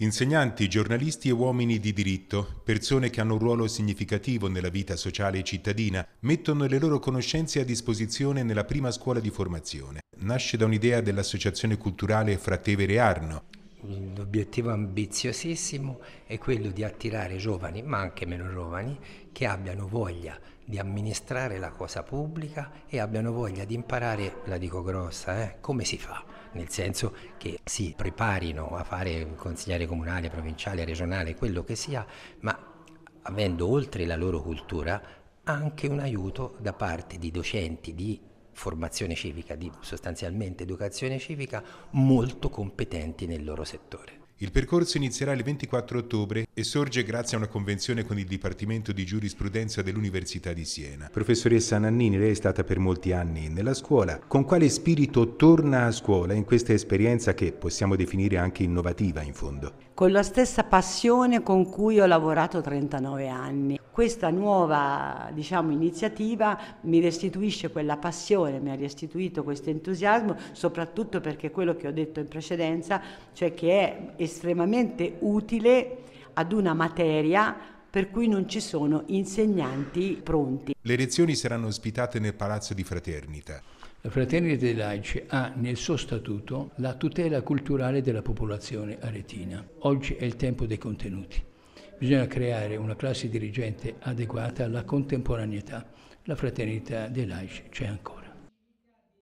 Insegnanti, giornalisti e uomini di diritto, persone che hanno un ruolo significativo nella vita sociale e cittadina, mettono le loro conoscenze a disposizione nella prima scuola di formazione. Nasce da un'idea dell'associazione culturale Fratevere e Arno. L'obiettivo ambiziosissimo è quello di attirare giovani, ma anche meno giovani, che abbiano voglia di amministrare la cosa pubblica e abbiano voglia di imparare, la dico grossa, eh, come si fa nel senso che si preparino a fare consigliere comunale, provinciale, regionale, quello che sia, ma avendo oltre la loro cultura anche un aiuto da parte di docenti, di formazione civica, di sostanzialmente educazione civica molto competenti nel loro settore. Il percorso inizierà il 24 ottobre e sorge grazie a una convenzione con il Dipartimento di Giurisprudenza dell'Università di Siena. Professoressa Nannini, lei è stata per molti anni nella scuola. Con quale spirito torna a scuola in questa esperienza che possiamo definire anche innovativa in fondo? Con la stessa passione con cui ho lavorato 39 anni. Questa nuova diciamo, iniziativa mi restituisce quella passione, mi ha restituito questo entusiasmo, soprattutto perché quello che ho detto in precedenza, cioè che è estremamente utile ad una materia per cui non ci sono insegnanti pronti. Le lezioni saranno ospitate nel Palazzo di Fraternita. La Fraternita dei Laici ha nel suo statuto la tutela culturale della popolazione aretina. Oggi è il tempo dei contenuti. Bisogna creare una classe dirigente adeguata alla contemporaneità. La Fraternita dei Laici c'è ancora.